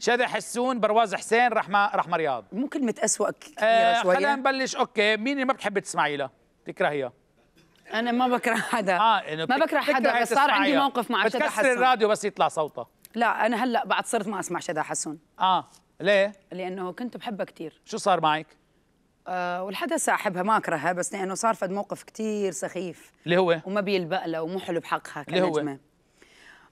شذى حسون برواز حسين رحمة رحمة رياض مو كلمة أسوأ كثيرة آه شوية خلينا نبلش أوكي مين اللي ما بتحب تسمعي لها تكرهيها أنا ما بكره حدا آه إنه ما بكره حدا بس صار عندي موقف مع شذى حسون بتكسر الراديو بس يطلع صوتها لا أنا هلا بعد صرت ما أسمع شذى حسون آه ليه؟ لأنه كنت بحبها كثير شو صار معك؟ آه والحدا ساحبها ما اكرهها بس لانه صار فد موقف كثير سخيف اللي هو وما بيلبق له ومو حلو بحقها كنجمه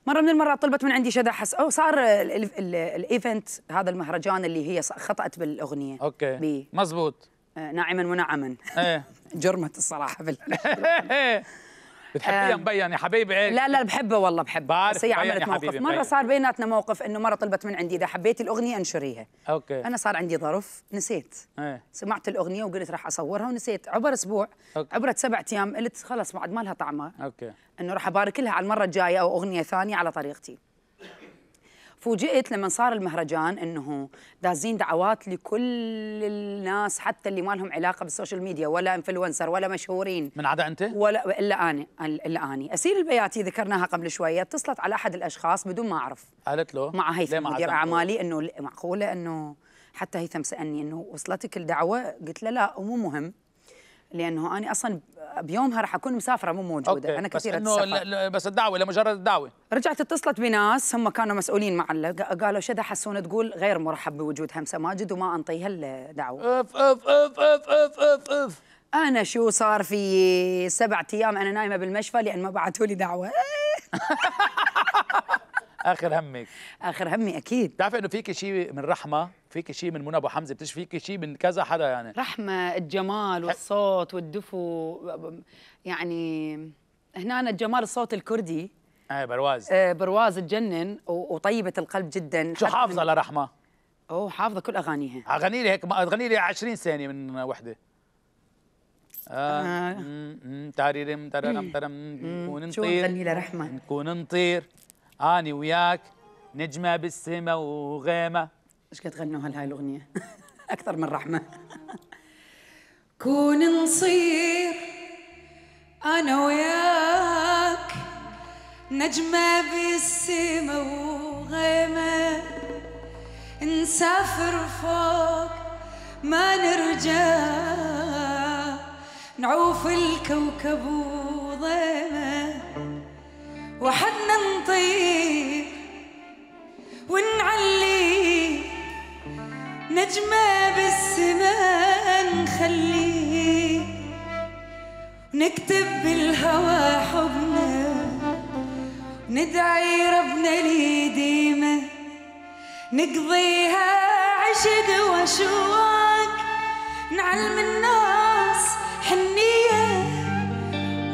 مره من المرات طلبت من عندي شذا حس او صار الايفنت هذا المهرجان اللي هي خطات بالاغنيه اوكي بي. مزبوط آه، ناعما ونعما ايه جرمت الصراحه بال بتحبيها مبين يا يعني حبيبي إيه؟ لا لا بحبها والله بحبها بس هي عملت يعني موقف مره صار بيناتنا موقف انه مره طلبت من عندي اذا حبيت الاغنيه انشريها اوكي انا صار عندي ظرف نسيت ايه. سمعت الاغنيه وقلت راح اصورها ونسيت عبر اسبوع أوكي. عبرت سبع ايام قلت خلص بعد ما لها طعمه اوكي انه راح ابارك لها على المره الجايه او اغنيه ثانيه على طريقتي فوجئت لما صار المهرجان انه دازين دعوات لكل الناس حتى اللي ما لهم علاقه بالسوشيال ميديا ولا انفلونسر ولا مشهورين من عدا انت؟ ولا الا انا الا انا اسير البياتي ذكرناها قبل شويه اتصلت على احد الاشخاص بدون ما اعرف قالت له مع هيثم مدير اعمالي انه معقوله انه حتى هيثم سالني انه وصلتك الدعوه؟ قلت له لا ومو مهم لانه انا اصلا بيومها راح اكون مسافره مو موجوده أوكي. انا كثيره بس السفر بس الدعوه لمجرد الدعوه رجعت اتصلت بناس هم كانوا مسؤولين مع قالوا شذا حسونه تقول غير مرحب بوجود همسه ماجد وما انطيها الدعوه اف اف اف اف اف اف, أف. انا شو صار في سبعة ايام انا نايمه بالمشفى لان ما بعثوا لي دعوه اخر همك اخر همي اكيد بتعرفي انه فيك شيء من رحمه فيك شيء من منى ابو حمزه بتش فيك شيء من كذا حدا يعني رحمه الجمال والصوت والدفو يعني هنا أنا الجمال الصوت الكردي ايه برواز آه برواز تجنن وطيبه القلب جدا شو حافظه لرحمه اوه حافظه كل اغانيها اغني لي هيك اغني لي 20 ثانيه من وحده آه، آه. تاريرم تارم ترم نكون نطير نكون نطير اني وياك نجمه بالسما وغيمه ايش قد غنوها لهاي الاغنيه اكثر من رحمه كون نصير انا وياك نجمه بالسما وغيمه نسافر فوق ما نرجع نعوف الكوكب وضيمه وحدنا نطير ونعلي نجمة بالسماء نخلي نكتب بالهوى حبنا ندعي ربنا لي ديما نقضيها عشق وشوق نعلم الناس حنية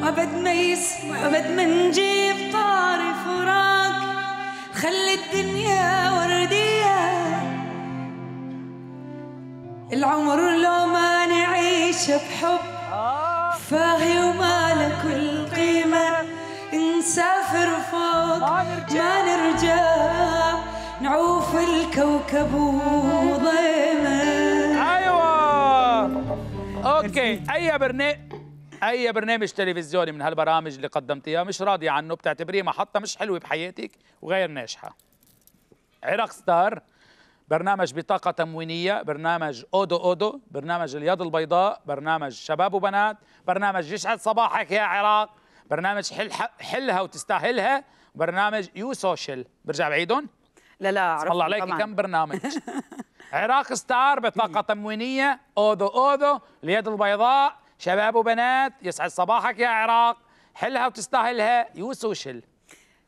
وابد ما يسمع وابد ما نجيب خلي الدنيا وردية العمر لو ما نعيش بحب فاهي وما لكل قيمة نسافر فوق ما نرجع نعوف الكوكب وضيمة أيوة أوكي أي برنامج اي برنامج تلفزيوني من هالبرامج اللي قدمتيها مش راضيه عنه بتعتبريه محطه مش حلوه بحياتك وغير ناجحه عراق ستار برنامج بطاقه تموينيه برنامج اودو اودو برنامج اليد البيضاء برنامج شباب وبنات برنامج يشعل صباحك يا عراق برنامج حل حلها وتستاهلها برنامج يو سوشيال برجع بعيدهم لا لا اعرف الله عليك كم برنامج عراق ستار بطاقه تموينيه اودو اودو اليد البيضاء شباب وبنات يسعد صباحك يا عراق حلها وتستاهلها يوسو شل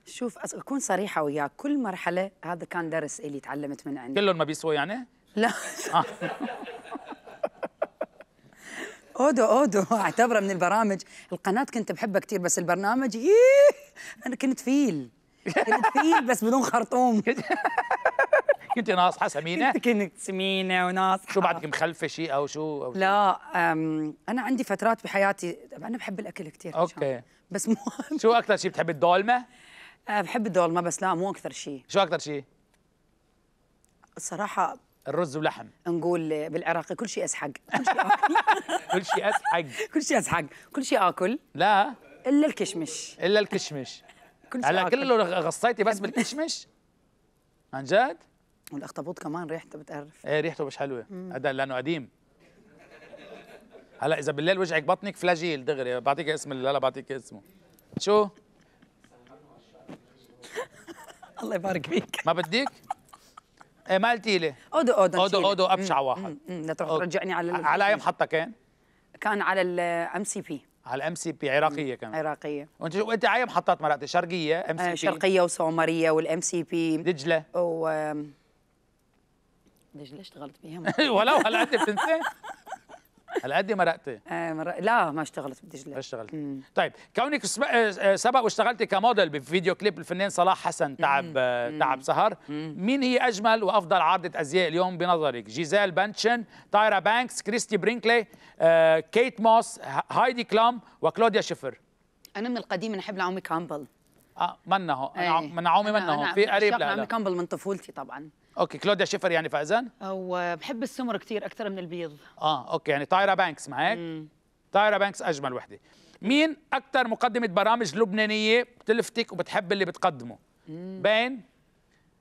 شوف اكون صريحه وياك كل مرحله هذا كان درس الي تعلمت من عندي كلهم ما بيسوا يعني لا آه. اودو اودو اعتبره من البرامج القناه كنت بحبها كثير بس البرنامج ايه انا كنت فيل كنت فيل بس بدون خرطوم كنت ناصحه سمينه كنت سمينه وناصحه شو بعدك مخلفه شيء او شو أو لا انا عندي فترات بحياتي انا بحب الاكل كثير اوكي بس مو شو اكثر شيء بتحب الدولمه أه، بحب الدولمه بس لا مو اكثر شيء شو اكثر شيء الصراحه الرز ولحم نقول بالعراقي كل شيء اسحق كل شيء اسحق كل شيء اسحق كل شيء اكل لا الا الكشمش الا الكشمش كل شيء هلا كله غصيتي بس بالكشمش عن جد والاخطبوط كمان ريحته بتقرف ايه ريحته مش حلوه هذا لانه قديم هلا اذا بالليل وجعك بطنك فلاجيل دغري بعطيك اسم لا لا بعطيك اسمه شو الله يبارك فيك ما بديك ايه ما قلتي لي اودو اودو اودو اودو ابشع واحد لا تروح ترجعني على على اي محطه كان كان على الام سي بي على الام سي بي عراقيه كمان عراقيه وانت وانت على اي محطات مرقتي شرقيه ام سي بي شرقيه وسومريه والام سي بي دجله و ليش ليش اشتغلت فيها ولو على قد بتنساه على قد مرقتي آه مر... لا ما اشتغلت بدجله ما اشتغلت مم. طيب كونك آه، آه، سبق واشتغلتي كموديل بفيديو كليب الفنان صلاح حسن تعب آه، مم. تعب سهر مين هي اجمل وافضل عارضه ازياء اليوم بنظرك جيزيل بانشن تايرا بانكس كريستي برينكلي آه، كيت موس هايدي كلام وكلوديا شفر انا من القديم نحب لعومي كامبل اه منه إيه. من عومي منه في قريب لا عومي كامبل من طفولتي طبعا اوكي كلوديا شيفر يعني فازان او بحب السمر كثير اكثر من البيض اه اوكي يعني تايرا بانكس معك تايرا بانكس اجمل وحده مين اكثر مقدمه برامج لبنانيه بتلفتك وبتحب اللي بتقدمه مم. بين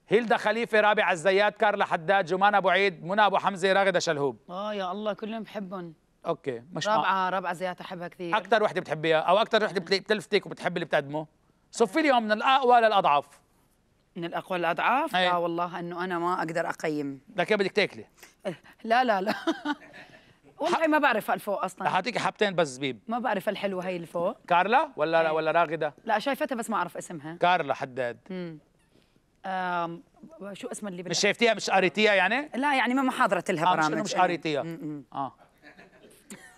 هيلدا خليفه رابع الزيات كارلا حداد جمان ابو عيد منى ابو حمزه راغده شلهوب اه يا الله كلهم بحبهم اوكي مش رابعه رابعه زيات احبها كثير اكثر وحده بتحبيها او اكثر وحده بتلفتك وبتحبي اللي بتقدمه صفي لي من الاقوى للاضعف من الاقوال الاضعاف أي. لا والله انه انا ما اقدر اقيم لك بدك تاكلي إيه، لا لا لا والله ما بعرف الفوق اصلا حاعطيكي حبتين بس زبيب ما بعرف الحلوه هي اللي فوق كارلا ولا أيه. ولا راغده لا شايفتها بس ما اعرف اسمها كارلا حداد امم شو اسمها اللي مش شايفتيها مش قريتيها يعني لا يعني ما محاضرة لها برامج آه مش قريتيها إيه. اه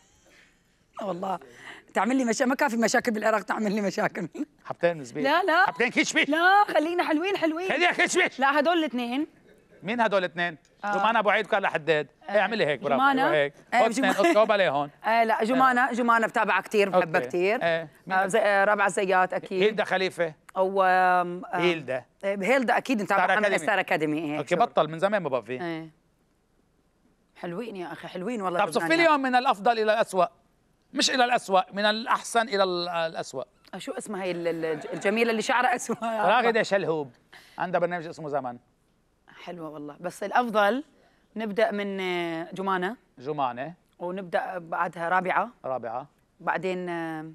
والله تعمل لي مشاكل ما كان في مشاكل بالعراق تعمل لي مشاكل حبتين زبيب لا لا حبتين كشمش لا خلينا حلوين حلوين خلينا كشمش لا هدول الاثنين مين هدول الاثنين؟ آه. جمانة ابو عيد وكارلا حداد آه. إيه، اعملي هيك برافو جمانة هيك إيه، آه جمانة عليهم آه لا جمانة آه. جمانة بتابعها كثير بحبها كثير إيه، آه. آه رابعة زيات اكيد هيلدا خليفة او آه هيلدا هيلدا اكيد انت من ستار اكاديمي هيك اوكي بطل من زمان ما بقى فيه حلوين يا اخي حلوين والله طب صفي لي يوم من الافضل الى الاسوء مش الى الأسوأ من الاحسن الى الاسوء آه، شو اسمها هي الجميله اللي شعرها اسود راغده شلهوب عندها برنامج اسمه زمن حلوه والله بس الافضل نبدا من آه، جمانه جمانه ونبدا بعدها رابعه رابعه بعدين آه،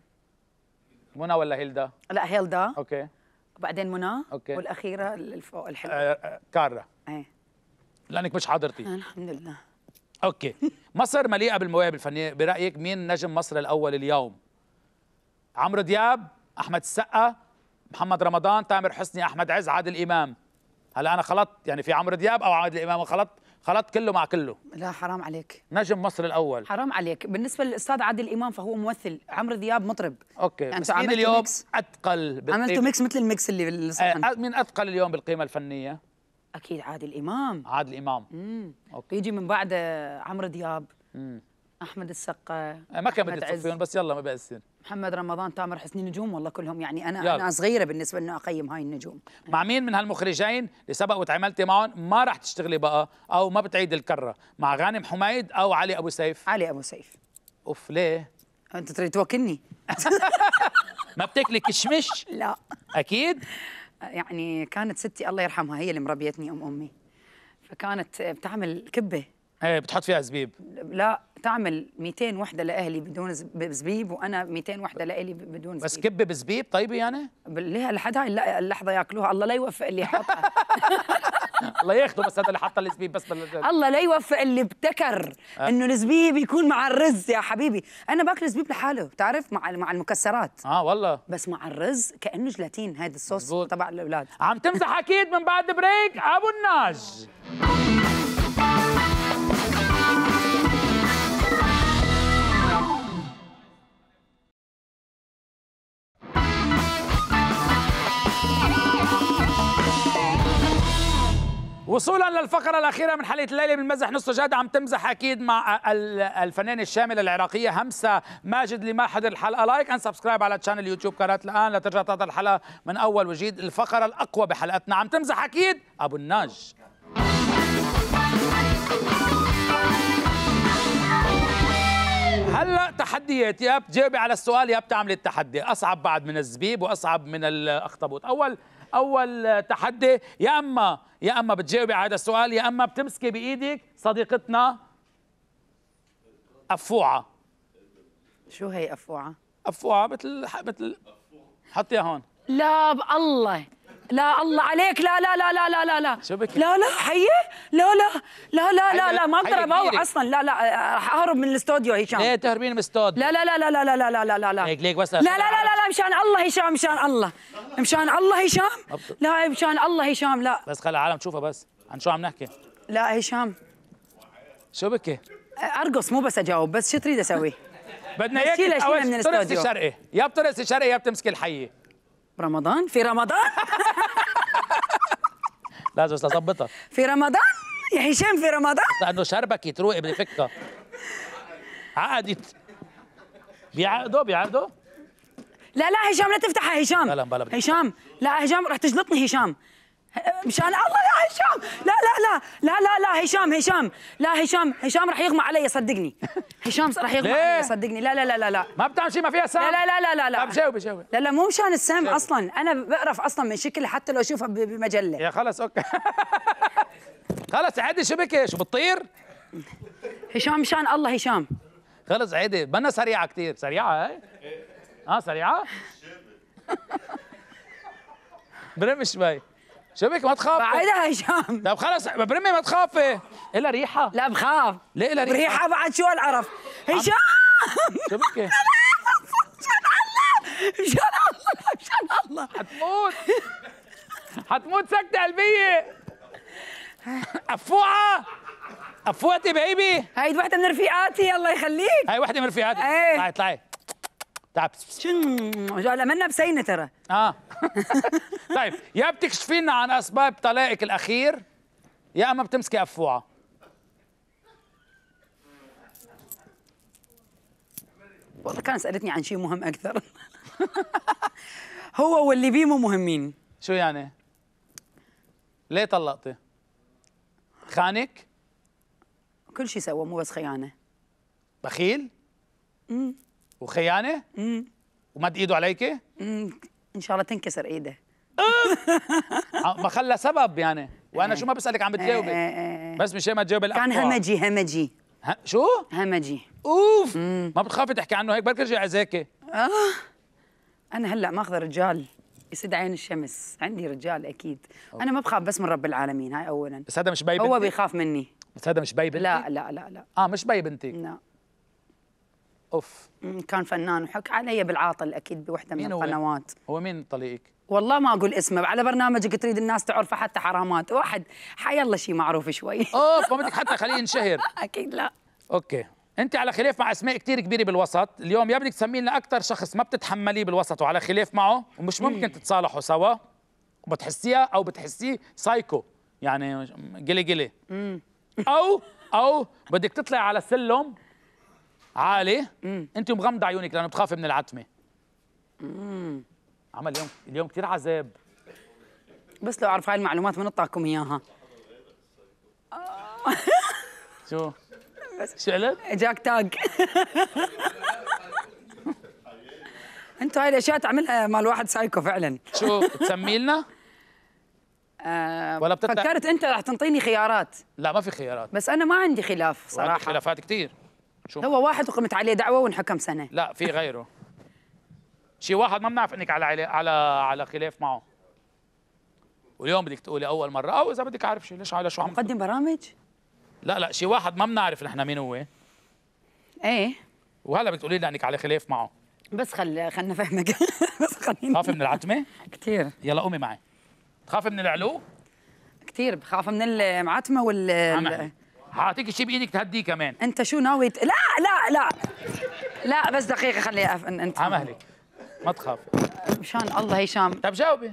منى ولا هيلدا لا هيلدا اوكي بعدين منى أوكي. والاخيره الفوق الحلوه آه ايه لانك مش حاضرتي الحمد لله اوكي مصر مليئه بالمواهب الفنيه برايك مين نجم مصر الاول اليوم عمرو دياب احمد السقا محمد رمضان تامر حسني احمد عز عادل امام هلا انا خلطت يعني في عمرو دياب او عادل امام خلطت خلطت كله مع كله لا حرام عليك نجم مصر الاول حرام عليك بالنسبه للاستاذ عادل امام فهو ممثل عمرو دياب مطرب اوكي يعني بس مين اليوم ميكس. اثقل بالقيمة. عملته ميكس مثل الميكس اللي بالصحن آه مين اثقل اليوم بالقيمه الفنيه اكيد عادل امام عادل امام امم يجي من بعد عمرو دياب امم احمد السقا ما كان بدي تصفيهم بس يلا ما بأسن محمد رمضان تامر حسني نجوم والله كلهم يعني انا يلا. انا صغيره بالنسبه انه اقيم هاي النجوم مع مين من هالمخرجين اللي سبق وتعاملتي معهم ما راح تشتغلي بقى او ما بتعيد الكره مع غانم حميد او علي ابو سيف علي ابو سيف اوف ليه انت تريد توكلني ما بتاكلي كشمش لا اكيد يعني كانت ستي الله يرحمها هي اللي مربيتني ام امي فكانت بتعمل كبه ايه بتحط فيها زبيب لا تعمل 200 وحده لاهلي بدون زبيب وانا 200 وحده لالي بدون زبيب بس كبه بزبيب طيبه يعني؟ لها لحد هاي اللحظه ياكلوها الله لا يوفق اللي يحطها الله ياخده بس هذا اللي حط الزبيب بس الله لا يوفق اللي ابتكر آه. انه الزبيب يكون مع الرز يا حبيبي انا باكل زبيب لحاله تعرف مع مع المكسرات اه والله بس مع الرز كانه جلاتين هذا الصوص تبع الاولاد عم تمزح اكيد من بعد بريك ابو الناج وصولا للفقرة الأخيرة من حلقة الليلة من مزح نص جاد عم تمزح أكيد مع الفنانة الشاملة العراقية همسة ماجد لما حضر الحلقة لايك أند سبسكرايب على تشانل يوتيوب قناة الآن لترجع تعطى الحلقة من أول وجديد الفقرة الأقوى بحلقتنا عم تمزح أكيد أبو الناج هلا تحديات يا بتجاوبي على السؤال يا بتعملي التحدي اصعب بعد من الزبيب واصعب من الاخطبوط اول اول تحدي يا اما يا اما بتجاوبي على هذا السؤال يا اما بتمسكي بايدك صديقتنا افوعه شو هي افوعه؟ افوعه مثل مثل حطيها هون لا بالله لا الله عليك لا لا لا لا لا لا لا لا لا حيه لا لا لا لا لا لا ما اقدر اروح اصلا لا لا راح اهرب من الاستوديو هشام ليه تهربين من الاستوديو لا لا لا لا لا لا لا لا لا لا لا ليك ليك بس لا لا لا لا لا مشان الله هشام مشان الله مشان الله هشام لا مشان الله هشام لا بس خلي العالم تشوفها بس عن شو عم نحكي لا هشام شو بكي؟ ارقص مو بس اجاوب بس شو تريد اسوي؟ بدنا اياك من الاستوديو يا بترقصي شرقي يا بتمسكي الحيه رمضان في رمضان لا بس اظبطها في رمضان يا هشام في رمضان لانه شربك يتروق بفكة عقدت بيعقدوا بيعقدوا لا لا هشام لا تفتحها هشام لا لا بلا هشام لا هشام رح تجلطني هشام مشان الله يا هشام لا لا لا لا لا لا هشام هشام لا هشام هشام راح يغمى علي صدقني هشام راح يغمى علي صدقني لا لا لا لا لا ما بتعمل شيء ما فيها سام لا لا لا لا لا طب جاوب جاوب لا لا مو مشان السام اصلا انا بقرف اصلا من شكلي حتى لو اشوفها بمجله يا خلص اوكي خلص عادي شو بك شو بتطير هشام مشان الله هشام خلص عادي بدنا سريعه كثير سريعه هي اه سريعه برمش شوي شبك ما تخافي بعيدها هشام طب خلص برمي ما تخافي الا ريحه لا بخاف ليه الا ريحه ريحه بعد شو هالقرف هشام شبكي إيه؟ شان الله شان الله حتموت حتموت سكتة قلبية أفوعة أفوعتي بيبي هاي وحدة من رفيقاتي الله يخليك هاي وحدة من رفيقاتي ايه. طلعي طلعي تعب منا بسينة ترى اه طيب يا بتكشفينا عن اسباب طلاقك الاخير يا اما بتمسكي قفوعه والله كان سالتني عن شيء مهم اكثر هو واللي بيه مو مهمين شو يعني؟ ليه طلقتي؟ خانك؟ كل شيء سوى مو بس خيانه بخيل؟ امم وخيانه امم ومد ايده عليكي امم ان شاء الله تنكسر ايده آه! آه، ما خلى سبب يعني وانا شو ما بسالك عم بتجاوبي إيه، إيه، إيه. بس مشان ما تجاوبي كان همجي همجي ه... شو همجي اوف مم. ما بتخافي تحكي عنه هيك بركي رجع عزاكي اه انا هلا ماخذه رجال يسد عين الشمس عندي رجال اكيد أوه. انا ما بخاف بس من رب العالمين هاي اولا بس هذا مش بي بنتي هو بيخاف مني بس هذا مش بي بنتي لا لا لا لا اه مش بي بنتي لا اوف كان فنان وحك علي بالعاطل اكيد بوحده من القنوات هو مين طليقك؟ والله ما اقول اسمه على برنامجك تريد الناس تعرفه حتى حرامات واحد حيالله شيء معروف شوي اوف ما بدك حتى خليه ينشهر اكيد لا اوكي انت على خلاف مع اسماء كثير كبيره بالوسط اليوم يا بدك تسمي لنا اكثر شخص ما بتتحمليه بالوسط وعلى خلاف معه ومش ممكن تتصالحوا سوا وبتحسيها او بتحسيه سايكو يعني قلي قلي او او بدك تطلع على سلم عالي انت مغمضه عيونك لانه بتخافي من العتمه امم عمل اليوم اليوم كثير عذاب بس لو اعرف هاي المعلومات من اعطاكم اياها شو شو قلت؟ اجاك تاج انتوا هاي الاشياء تعملها آه، مال واحد سايكو فعلا شو تسمي لنا؟ آه، ولا بتتع... فكرت انت رح تنطيني خيارات لا ما في خيارات بس انا ما عندي خلاف صراحه خلافات كثير شوف هو واحد وقمت عليه دعوه وانحكم سنه لا في غيره شي واحد ما بنعرف انك على علي على على خلاف معه واليوم بدك تقولي اول مره او اذا بدك اعرف شي ليش على شو عم مقدم برامج لا لا شي واحد ما بنعرف نحن مين هو ايه وهلا بتقولي لي انك على خلاف معه بس خل خلنا فهمك بس خلينا خافي من العتمه كثير يلا قومي معي تخافي من العلو كثير بخاف من المعتمه وال حاعطيك شيء بايدك تهديه كمان انت شو ناوي لا لا لا لا بس دقيقه خلي أف... انت مهلك ما تخاف مشان الله هشام طب جاوبي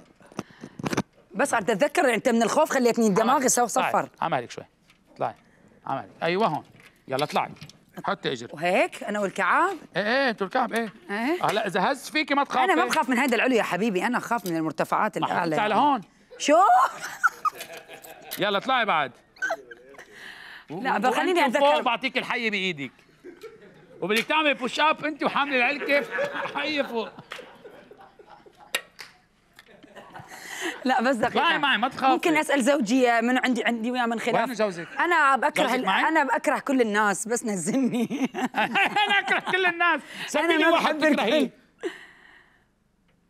بس عم تتذكر انت من الخوف خليتني دماغي سو صفر طيب، عمالك شوي طلعي عمالك ايوه هون يلا اطلعي حطي اجري وهيك انا والكعاب ايه ايه انتوا الكعب ايه ايه هلا آه، اذا هز فيكي ما تخافي انا ما إيه. بخاف من هيدا العلو يا حبيبي انا خاف من المرتفعات آه، الاعلى تعال هون شو يلا اطلعي بعد لا بقى خليني اتذكر بعطيك الحي بايدك وبدك تعمل بوش اب انت وحامل العلكه حي فوق لا بس دقيقة معي معي ما تخافي ممكن اسال زوجي من عندي عندي وياه من خلاف وين جوزك؟ انا بكره انا بكره كل الناس بس نزلني انا اكره كل الناس سمي لي واحد بكرهيه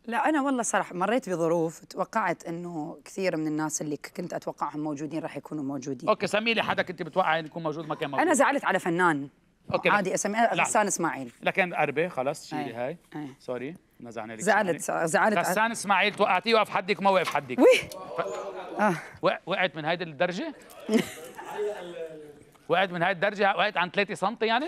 لا أنا والله صراحة مريت بظروف توقعت إنه كثير من الناس اللي كنت أتوقعهم موجودين راح يكونوا موجودين أوكي سمي لي حدا كنت بتوقع إنه يكون موجود ما كان موجود أنا زعلت على فنان أوكي عادي اسمي غسان إسماعيل لكن قربة خلص إيه، إيه. شيلي هاي أي. سوري نزعنا لك زعلت زعلت غسان إسماعيل توقعتيه وقف حدك ما وقف حدك وي ف... آه. وقعت من هيدي الدرجة؟ وقعت من هاي الدرجة وقعت عن 3 سم يعني؟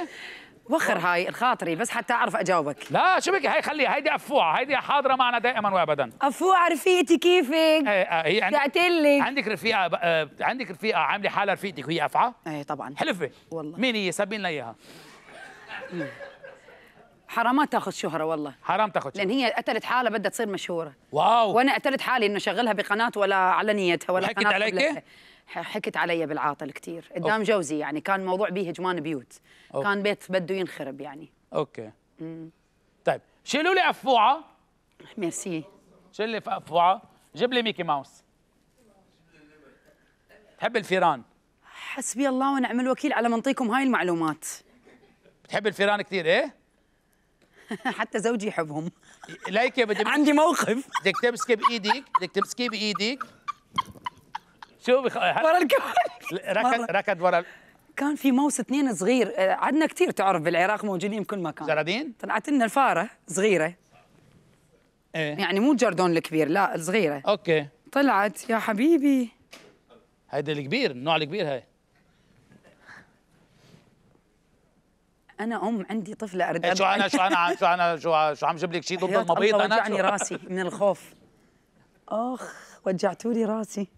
وخر هاي الخاطري بس حتى اعرف اجاوبك لا شو بك هي خليها هيدي افوعه هيدي حاضره معنا دائما وابدا افوعه رفيقتي كيفك إيه، آه، هي عندك لك عندك رفيقه آه، عندك رفيقه عامله حالها رفيقتك وهي افعى ايه طبعا حلفه والله مين هي سبي لنا اياها حرام تاخذ شهره والله حرام تاخذ لان هي قتلت حالها بدها تصير مشهوره واو وانا قتلت حالي انه شغلها بقناه ولا على نيتها ولا قناه عليكي؟ حكت علي بالعاطل كثير قدام أوكي. جوزي يعني كان موضوع به هجمان بيوت أوكي. كان بيت بده ينخرب يعني اوكي مم. طيب شيلوا لي قفوعه ميرسي شيل لي قفوعه جيب لي ميكي ماوس تحب الفيران حسبي الله ونعم الوكيل على منطيكم هاي المعلومات بتحب الفيران كثير ايه حتى زوجي يحبهم يا بدي عندي موقف بدك تمسكي بايدك بدك تمسكي بايدك شو بخ... ورا الكواليس ركض ركض ورا كان في موس اثنين صغير آه، عندنا كثير تعرف بالعراق موجودين بكل مكان جرادين طلعت لنا الفاره صغيره ايه يعني مو الجردون الكبير لا الصغيره اوكي طلعت يا حبيبي هيدا الكبير النوع الكبير هاي انا ام عندي طفله اريد إيه، شو انا شو انا شو انا شو شو عم جيب لك شيء ضد أيوة، المبيض انا وجعني راسي من الخوف اخ وجعتولي راسي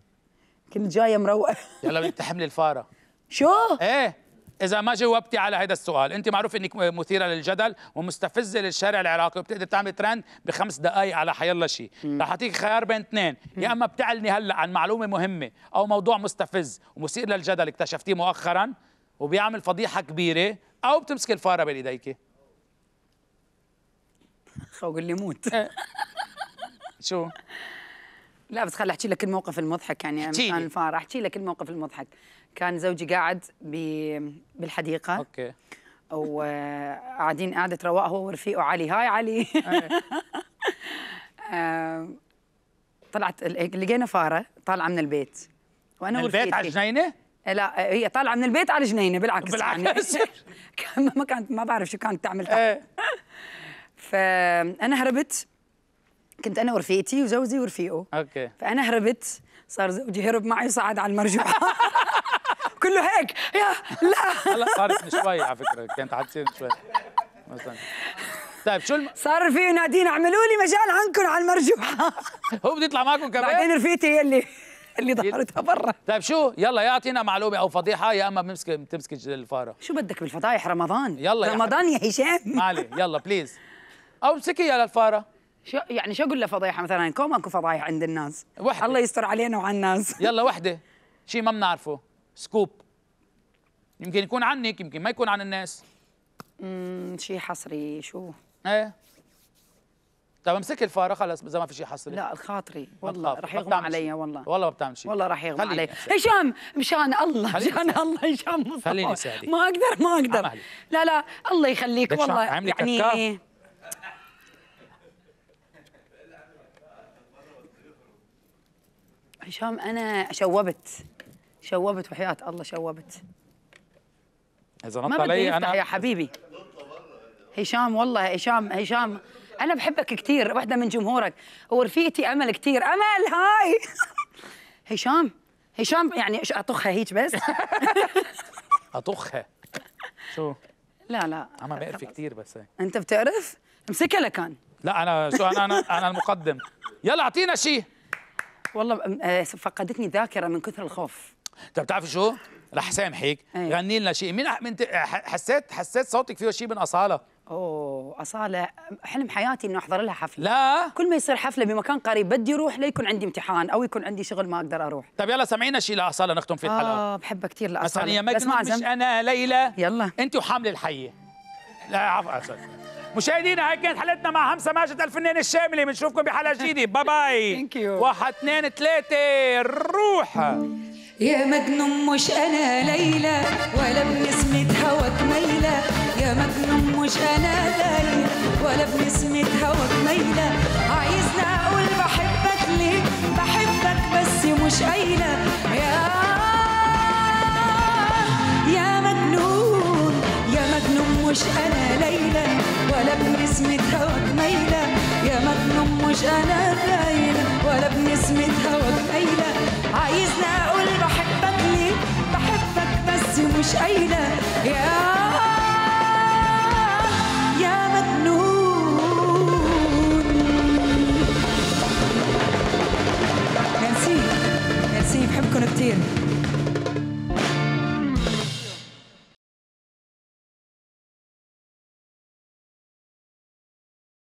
كنت جايه مروقه يلا بدك تحملي الفاره شو؟ ايه إذا ما جاوبتي على هذا السؤال، أنت معروف أنك مثيرة للجدل ومستفزة للشارع العراقي وبتقدر تعمل ترند بخمس دقائق على حيلا شيء، رح أعطيك خيار بين اثنين، يا إما بتعلني هلا عن معلومة مهمة أو موضوع مستفز ومثير للجدل اكتشفتيه مؤخرا وبيعمل فضيحة كبيرة أو بتمسكي الفارة بين ايديك خوق اللي موت إيه. شو؟ لا بس خل احكي لك الموقف المضحك يعني عن الفار احكي لك الموقف المضحك كان زوجي قاعد بالحديقه اوكي وقاعدين قاعده رواء هو ورفيقه علي هاي علي آه، طلعت لقينا فاره طالعه من البيت وانا من البيت على الجنينه؟ لا هي طالعه من البيت على الجنينه بالعكس يعني. بالعكس يعني ما كانت ما بعرف شو كانت تعمل إيه. فانا هربت كنت انا ورفيقتي وجوزي ورفيقه اوكي فانا هربت صار زوجي هرب معي وصعد على المرجوحه كله هيك يا لا هلا صارت من شوي على فكره كانت حتصير من شوي مثلا طيب شو الم... صار في ينادينا اعملوا لي مجال عنكم على المرجوحه هو بده يطلع معكم كمان بعدين رفيقتي هي اللي اللي ظهرتها برا طيب شو يلا يا اعطينا معلومه او فضيحه يا اما بمسك بتمسك الفاره شو بدك بالفضايح رمضان يلا رمضان يا هشام ما عليه يلا بليز او امسكي يا للفاره شو يعني شو اقول له فضيحه مثلا كوم اكو فضايح عند الناس وحدة. الله يستر علينا وعلى الناس يلا وحده شيء ما بنعرفه سكوب يمكن يكون عنك يمكن ما يكون عن الناس امم شيء حصري شو ايه طب امسك الفاره خلص اذا ما في شيء حصري لا خاطري والله رح يغمى علي والله والله ما بتعمل شيء والله رح يغمى علي هشام مشان الله مشان الله هشام مصطفى خليني سادي ما اقدر ما اقدر لا لا الله يخليك والله يعني هشام انا شوبت شوبت وحياه الله شوبت اذا نط علي انا يا حبيبي هشام والله هشام هشام انا بحبك كثير واحده من جمهورك ورفيقتي امل كثير امل هاي هشام هشام يعني اطخها هيك بس اطخها شو لا لا انا بعرف كثير بس انت بتعرف امسكها لكان لا انا شو انا انا, أنا المقدم يلا اعطينا شيء والله آه، فقدتني ذاكره من كثر الخوف انت بتعرفي شو؟ رح سامحك أيه. غني لنا شيء مين من حسيت حسيت صوتك فيه شيء من اصاله اوه اصاله حلم حياتي انه احضر لها حفله لا كل ما يصير حفله بمكان قريب بدي اروح لا يكون عندي امتحان او يكون عندي شغل ما اقدر اروح طيب يلا سمعينا شيء لاصاله نختم فيه الحلقه اه بحبها كثير لاصاله بس, بس مش انا ليلى يلا انت وحامل الحيه لا عفوا مشاهدينا هاي كانت حلقتنا مع همسه ماجد الفنان الشاملي بنشوفكم بحلقه جديده باي باي واحد اثنين ثلاثه روح يا مجنون مش انا ليلى ولا بنسمة هواك ميلة يا مجنون مش انا ليلى ولا بنسمة هواك ميلة عايزني اقول بحبك ليه بحبك بس مش قايلة يا مش انا ليلى ولا بنسمة هواك ميلة يا مجنون مش انا ليلى ولا بنسمة هواك ميلة عايزني اقول بحبك ليه بحبك بس مش قايلة يا يا مجنون ميرسي ميرسي كتير